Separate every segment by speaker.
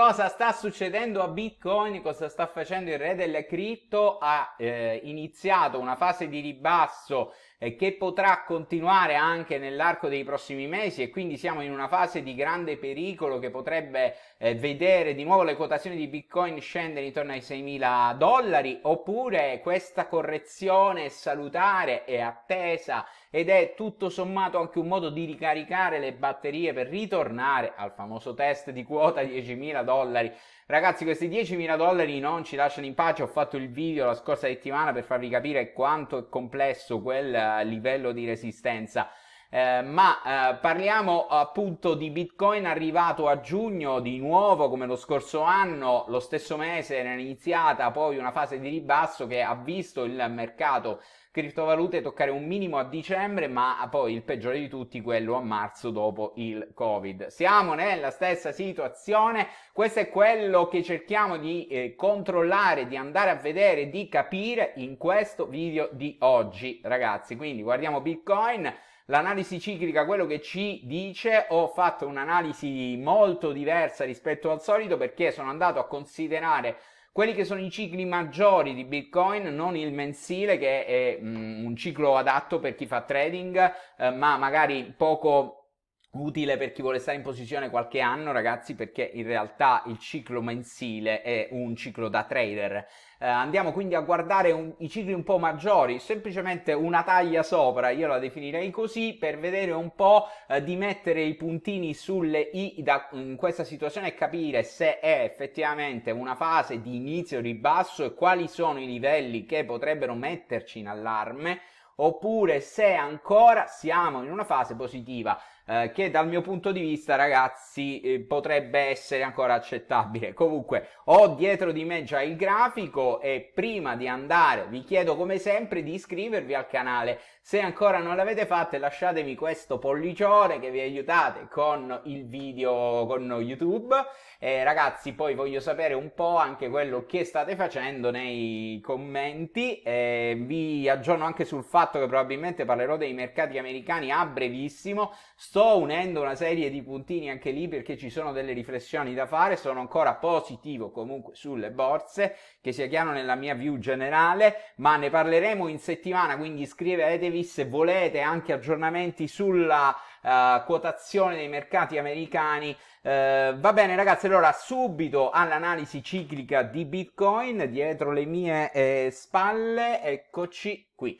Speaker 1: cosa sta succedendo a Bitcoin, cosa sta facendo il re delle cripto, ha eh, iniziato una fase di ribasso eh, che potrà continuare anche nell'arco dei prossimi mesi e quindi siamo in una fase di grande pericolo che potrebbe eh, vedere di nuovo le quotazioni di Bitcoin scendere intorno ai 6.000 dollari oppure questa correzione salutare è attesa ed è tutto sommato anche un modo di ricaricare le batterie per ritornare al famoso test di quota 10.000 dollari Ragazzi, questi 10.000 dollari non ci lasciano in pace. Ho fatto il video la scorsa settimana per farvi capire quanto è complesso quel livello di resistenza. Eh, ma eh, parliamo appunto di Bitcoin arrivato a giugno di nuovo come lo scorso anno, lo stesso mese era iniziata poi una fase di ribasso che ha visto il mercato criptovalute toccare un minimo a dicembre, ma poi il peggiore di tutti quello a marzo dopo il Covid. Siamo nella stessa situazione, questo è quello che cerchiamo di eh, controllare, di andare a vedere, di capire in questo video di oggi, ragazzi. Quindi guardiamo Bitcoin l'analisi ciclica, quello che ci dice, ho fatto un'analisi molto diversa rispetto al solito perché sono andato a considerare quelli che sono i cicli maggiori di Bitcoin, non il mensile che è, mh, mm, un ciclo adatto per chi fa trading, eh, ma magari poco utile per chi vuole stare in posizione qualche anno, ragazzi, perché in realtà il ciclo mensile è un ciclo da trader. Eh, andiamo quindi a guardare un, i cicli un po' maggiori, semplicemente una taglia sopra, io la definirei così, per vedere un po' eh, di mettere i puntini sulle i da, in questa situazione e capire se è effettivamente una fase di inizio ribasso e quali sono i livelli che potrebbero metterci in allarme oppure se ancora siamo in una fase positiva. Eh, che dal mio punto di vista, ragazzi, eh, potrebbe essere ancora accettabile. Comunque, ho dietro di me già il grafico e prima di andare vi chiedo come sempre di iscrivervi al canale. Se ancora non l'avete fatto, lasciatemi questo pollicione che vi aiutate con il video con YouTube. Eh, ragazzi, poi voglio sapere un po' anche quello che state facendo nei commenti. vi aggiorno anche sul fatto che probabilmente parlerò dei mercati americani a brevissimo. Sto unendo una serie di puntini anche lì perché ci sono delle riflessioni da fare, sono ancora positivo comunque sulle borse, che sia chiaro nella mia view generale, ma ne parleremo in settimana, quindi iscrivetevi se volete anche aggiornamenti sulla uh, quotazione dei mercati americani. Uh, va bene ragazzi, allora subito all'analisi ciclica di Bitcoin dietro le mie eh, spalle, eccoci qui.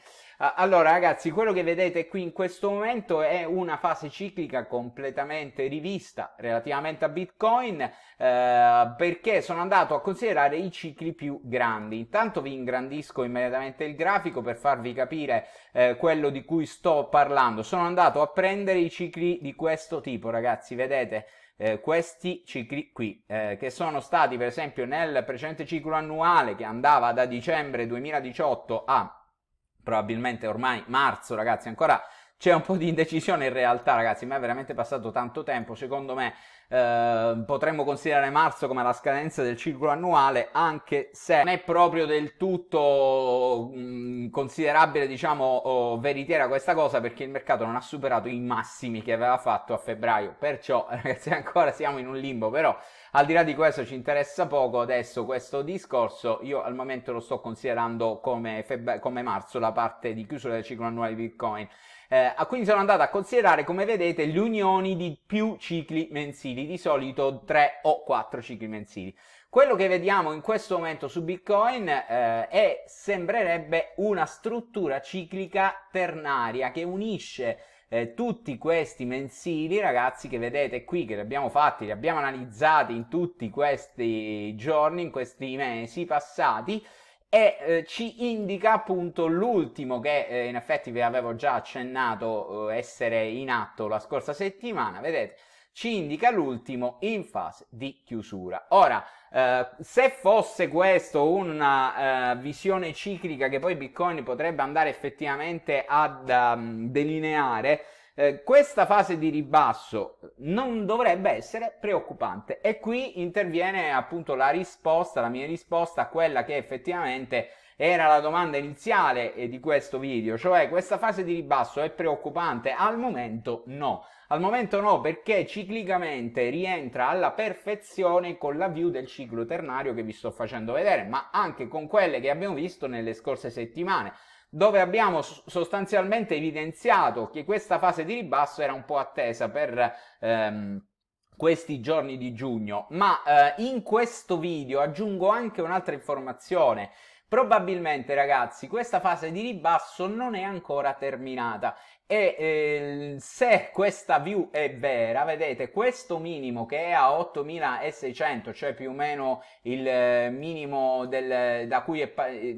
Speaker 1: allora ragazzi, quello che vedete qui in questo momento è una fase ciclica completamente rivista relativamente a Bitcoin eh, perché sono andato a considerare i cicli più grandi. Intanto vi ingrandisco immediatamente il grafico per farvi capire eh, quello di cui sto parlando. Sono andato a prendere i cicli di questo tipo, ragazzi, vedete eh, questi cicli qui, eh, che sono stati per esempio nel precedente ciclo annuale che andava da dicembre 2018 a probabilmente ormai marzo, ragazzi, ancora c'è un po' di indecisione in realtà, ragazzi, ma è veramente passato tanto tempo. Secondo me eh, potremmo considerare marzo come la scadenza del ciclo annuale, anche se non è proprio del tutto mh, mm, considerabile, diciamo, veritiera questa cosa, perché il mercato non ha superato i massimi che aveva fatto a febbraio. Perciò, ragazzi, ancora siamo in un limbo, però al di là di questo ci interessa poco adesso questo discorso, io al momento lo sto considerando come, febbre- come marzo la parte di chiusura del ciclo annuale di Bitcoin. Eh, quindi sono andato a considerare, come vedete, le unioni di più cicli mensili, di solito 3 o 4 cicli mensili. Quello che vediamo in questo momento su Bitcoin eh, è, sembrerebbe una struttura ciclica ternaria che unisce eh, tutti questi mensili, ragazzi, che vedete qui, che li abbiamo fatti, li abbiamo analizzati in tutti questi giorni, in questi mesi passati e eh, ci indica appunto l'ultimo che eh, in effetti vi avevo già accennato eh, essere in atto la scorsa settimana, vedete ci indica l'ultimo in fase di chiusura. Ora, eh, se fosse questo una eh, visione ciclica che poi Bitcoin potrebbe andare effettivamente ad um, delineare, eh, questa fase di ribasso non dovrebbe essere preoccupante e qui interviene appunto la risposta, la mia risposta a quella che effettivamente era la domanda iniziale eh, di questo video, cioè questa fase di ribasso è preoccupante? Al momento no. Al momento no, perché ciclicamente rientra alla perfezione con la view del ciclo ternario che vi sto facendo vedere, ma anche con quelle che abbiamo visto nelle scorse settimane dove abbiamo sostanzialmente evidenziato che questa fase di ribasso era un po' attesa per ehm, questi giorni di giugno, ma eh, in questo video aggiungo anche un'altra informazione. Probabilmente ragazzi questa fase di ribasso non è ancora terminata e eh, se questa view è vera, vedete questo minimo che è a 8600, cioè più o meno il eh, minimo del, da cui è,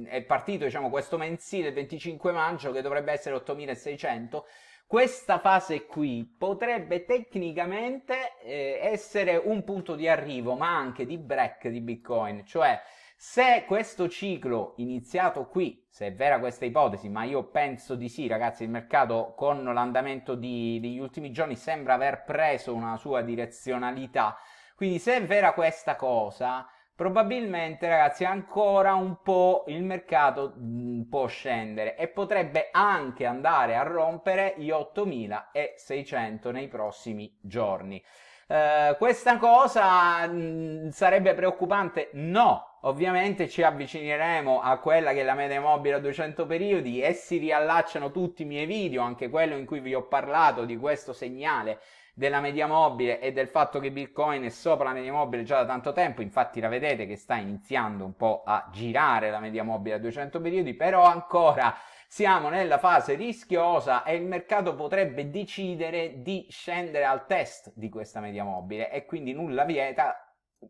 Speaker 1: è partito diciamo, questo mensile il 25 maggio, che dovrebbe essere 8600. Questa fase qui potrebbe tecnicamente eh, essere un punto di arrivo, ma anche di break di Bitcoin, cioè se questo ciclo iniziato qui, se è vera questa ipotesi, ma io penso di sì, ragazzi, il mercato con l'andamento di, degli ultimi giorni sembra aver preso una sua direzionalità. Quindi se è vera questa cosa, probabilmente ragazzi ancora un po' il mercato mm, può scendere e potrebbe anche andare a rompere gli 8600 nei prossimi giorni. Eh, questa cosa mh, mm, sarebbe preoccupante? No, Ovviamente ci avvicineremo a quella che è la media mobile a 200 periodi e si riallacciano tutti i miei video, anche quello in cui vi ho parlato di questo segnale della media mobile e del fatto che Bitcoin è sopra la media mobile già da tanto tempo, infatti la vedete che sta iniziando un po' a girare la media mobile a 200 periodi, però ancora siamo nella fase rischiosa e il mercato potrebbe decidere di scendere al test di questa media mobile e quindi nulla vieta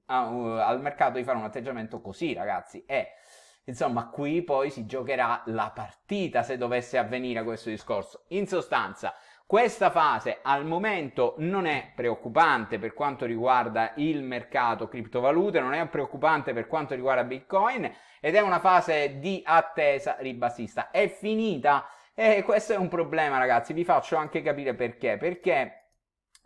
Speaker 1: a, uh, al mercato di fare un atteggiamento così, ragazzi. E insomma, qui poi si giocherà la partita se dovesse avvenire questo discorso. In sostanza, questa fase al momento non è preoccupante per quanto riguarda il mercato criptovalute, non è preoccupante per quanto riguarda Bitcoin ed è una fase di attesa ribassista. È finita e eh, questo è un problema, ragazzi. Vi faccio anche capire perché. Perché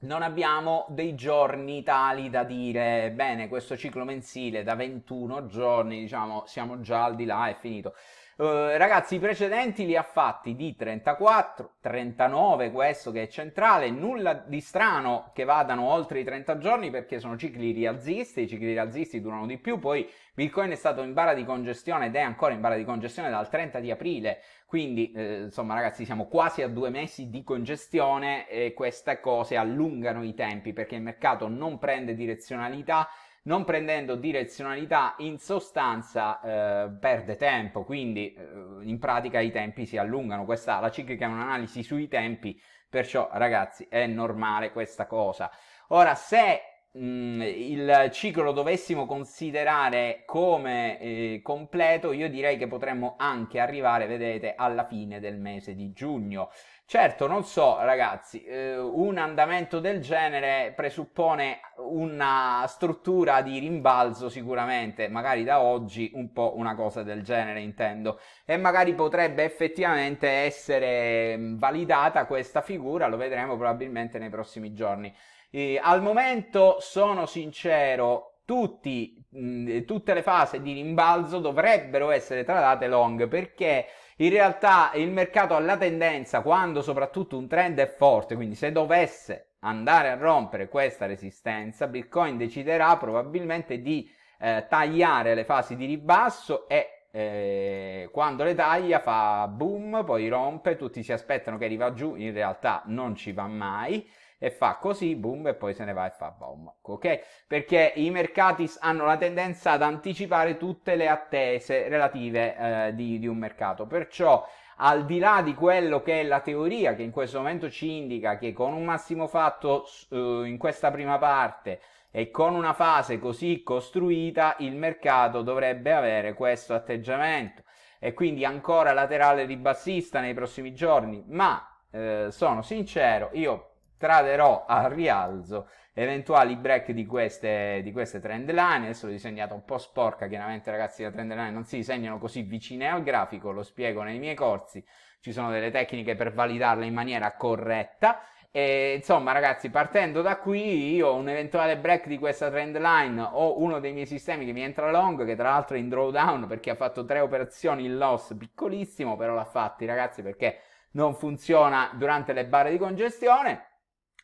Speaker 1: non abbiamo dei giorni tali da dire, bene, questo ciclo mensile da 21 giorni, diciamo, siamo già al di là, è finito. Eh, ragazzi, i precedenti li ha fatti di 34, 39, questo che è centrale, nulla di strano che vadano oltre i 30 giorni perché sono cicli rialzisti, i cicli rialzisti durano di più, poi Bitcoin è stato in bara di congestione ed è ancora in bara di congestione dal 30 di aprile, quindi eh, insomma ragazzi siamo quasi a due mesi di congestione e queste cose allungano i tempi perché il mercato non prende direzionalità non prendendo direzionalità in sostanza eh, perde tempo, quindi eh, in pratica i tempi si allungano. Questa la ciclica è un'analisi sui tempi, perciò ragazzi è normale questa cosa. Ora se mh, mm, il ciclo lo dovessimo considerare come eh, completo, io direi che potremmo anche arrivare, vedete, alla fine del mese di giugno. Certo, non so ragazzi, eh, un andamento del genere presuppone una struttura di rimbalzo sicuramente, magari da oggi un po' una cosa del genere intendo, e magari potrebbe effettivamente essere mm, validata questa figura, lo vedremo probabilmente nei prossimi giorni. Eh, al momento sono sincero, tutti, mm, tutte le fasi di rimbalzo dovrebbero essere tradate long perché in realtà il mercato ha la tendenza, quando soprattutto un trend è forte, quindi se dovesse andare a rompere questa resistenza, Bitcoin deciderà probabilmente di eh, tagliare le fasi di ribasso e eh, quando le taglia fa boom, poi rompe, tutti si aspettano che arriva giù, in realtà non ci va mai e fa così, boom, e poi se ne va e fa boom, ok? Perché i mercati hanno la tendenza ad anticipare tutte le attese relative eh, di, di un mercato, perciò al di là di quello che è la teoria che in questo momento ci indica che con un massimo fatto eh, in questa prima parte e con una fase così costruita il mercato dovrebbe avere questo atteggiamento e quindi ancora laterale ribassista nei prossimi giorni, ma eh, sono sincero, io traderò al rialzo eventuali break di queste, di queste trend line. Adesso l'ho disegnata un po' sporca, chiaramente ragazzi la trend line non si disegnano così vicine al grafico, lo spiego nei miei corsi, ci sono delle tecniche per validarle in maniera corretta. E, insomma, ragazzi, partendo da qui, io un eventuale break di questa trend line o uno dei miei sistemi che mi entra long, che tra l'altro è in drawdown perché ha fatto tre operazioni in loss piccolissimo, però l'ha fatti, ragazzi, perché non funziona durante le barre di congestione.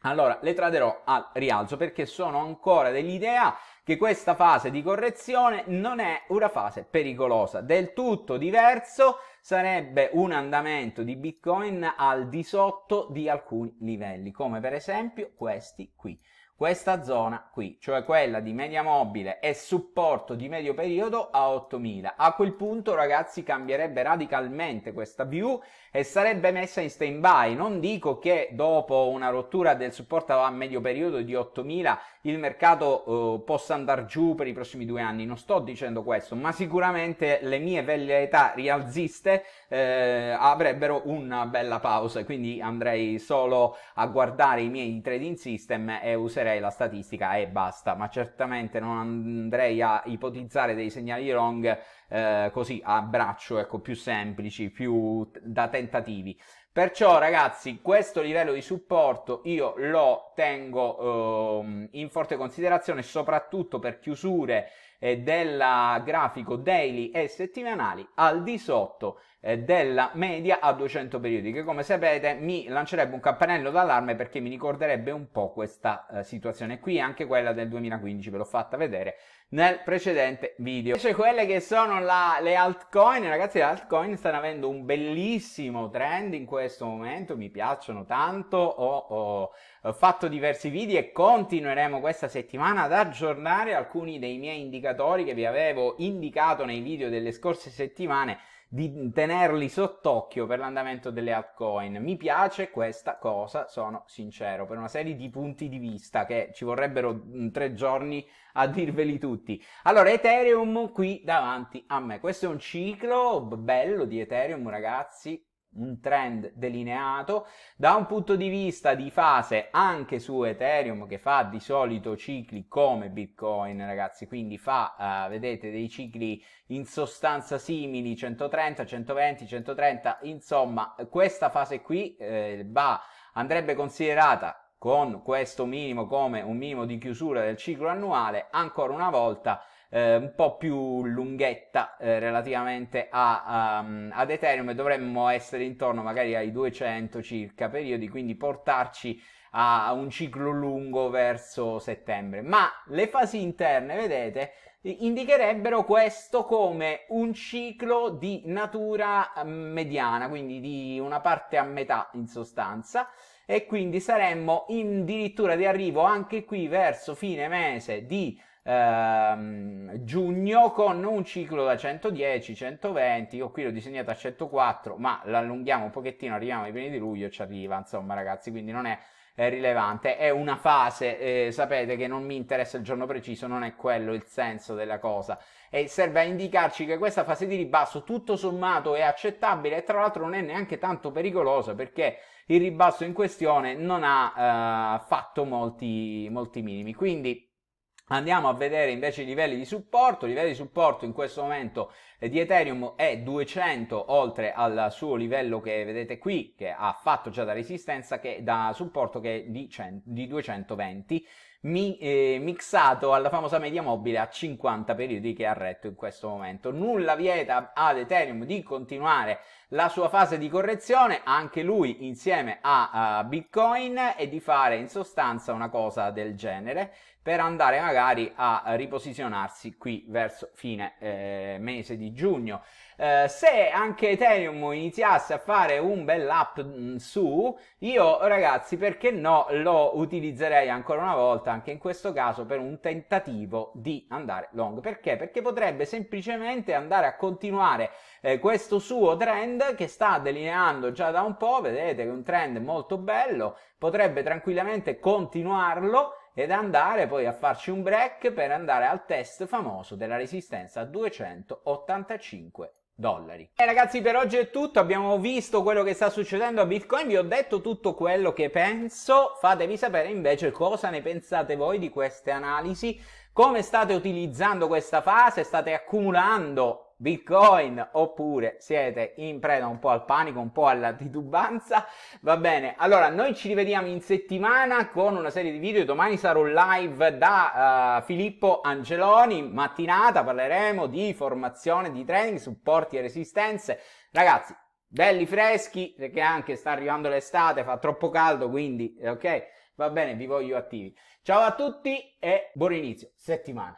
Speaker 1: Allora, le traderò al rialzo perché sono ancora dell'idea che questa fase di correzione non è una fase pericolosa, del tutto diverso sarebbe un andamento di Bitcoin al di sotto di alcuni livelli, come per esempio questi qui. Questa zona qui, cioè quella di media mobile e supporto di medio periodo a 8000. A quel punto ragazzi cambierebbe radicalmente questa view e sarebbe messa in stand by. Non dico che dopo una rottura del supporto a medio periodo di 8000 il mercato eh, possa andare giù per i prossimi due anni, non sto dicendo questo, ma sicuramente le mie età rialziste eh, avrebbero una bella pausa, quindi andrei solo a guardare i miei trading system e userei userei la statistica e basta, ma certamente non andrei a ipotizzare dei segnali wrong eh, così a braccio, ecco, più semplici, più da tentativi. Perciò ragazzi, questo livello di supporto io lo tengo ehm, in forte considerazione soprattutto per chiusure eh, del grafico daily e settimanali al di sotto eh, della media a 200 periodi che come sapete mi lancerebbe un campanello d'allarme perché mi ricorderebbe un po' questa eh, situazione qui anche quella del 2015 ve l'ho fatta vedere nel precedente video invece quelle che sono la, le altcoin ragazzi le altcoin stanno avendo un bellissimo trend in questo momento mi piacciono tanto ho, ho fatto diversi video e continueremo questa settimana ad aggiornare alcuni dei miei indicatori che vi avevo indicato nei video delle scorse settimane di tenerli sott'occhio per l'andamento delle altcoin. Mi piace questa cosa, sono sincero, per una serie di punti di vista che ci vorrebbero mm, tre giorni a dirveli tutti. Allora, Ethereum qui davanti a me. Questo è un ciclo bello di Ethereum, ragazzi, un trend delineato da un punto di vista di fase anche su Ethereum che fa di solito cicli come Bitcoin ragazzi quindi fa uh, vedete dei cicli in sostanza simili 130 120 130 insomma questa fase qui eh, va andrebbe considerata con questo minimo come un minimo di chiusura del ciclo annuale ancora una volta eh, un po' più lunghetta eh, relativamente a, um, ad Ethereum e dovremmo essere intorno magari ai 200 circa periodi, quindi portarci a un ciclo lungo verso settembre. Ma le fasi interne, vedete, indicherebbero questo come un ciclo di natura ehm, mediana, quindi di una parte a metà in sostanza e quindi saremmo addirittura di arrivo anche qui verso fine mese di ehm, giugno con un ciclo da 110, 120, io qui l'ho disegnato a 104, ma l'allunghiamo un pochettino, arriviamo ai primi di luglio e ci arriva, insomma ragazzi, quindi non è eh, rilevante, è una fase, eh, sapete che non mi interessa il giorno preciso, non è quello il senso della cosa e serve a indicarci che questa fase di ribasso tutto sommato è accettabile e tra l'altro non è neanche tanto pericolosa perché il ribasso in questione non ha eh, fatto molti, molti minimi, quindi Andiamo a vedere invece i livelli di supporto, il livello di supporto in questo momento eh, di Ethereum è 200 oltre al suo livello che vedete qui che ha fatto già da resistenza che da supporto che è di, 100, di 220 mi, eh, mixato alla famosa media mobile a 50 periodi che ha retto in questo momento. Nulla vieta ad Ethereum di continuare la sua fase di correzione, anche lui insieme a, a Bitcoin, e di fare in sostanza una cosa del genere per andare magari a riposizionarsi qui verso fine eh, mese di giugno. Eh, se anche Ethereum iniziasse a fare un bel up mm, su, io ragazzi perché no lo utilizzerei ancora una volta anche in questo caso per un tentativo di andare long. Perché? Perché potrebbe semplicemente andare a continuare eh, questo suo trend che sta delineando già da un po', vedete che è un trend molto bello, potrebbe tranquillamente continuarlo ed andare poi a farci un break per andare al test famoso della resistenza a 285 dollari. E eh, ragazzi per oggi è tutto, abbiamo visto quello che sta succedendo a Bitcoin, vi ho detto tutto quello che penso, fatemi sapere invece cosa ne pensate voi di queste analisi, come state utilizzando questa fase, state accumulando Bitcoin oppure siete in preda un po' al panico, un po' alla titubanza. Va bene, allora noi ci rivediamo in settimana con una serie di video. Domani sarò live da uh, Filippo Angeloni, mattinata parleremo di formazione, di training, supporti e resistenze. Ragazzi, belli freschi perché anche sta arrivando l'estate, fa troppo caldo, quindi ok, va bene, vi voglio attivi. Ciao a tutti e buon inizio settimana.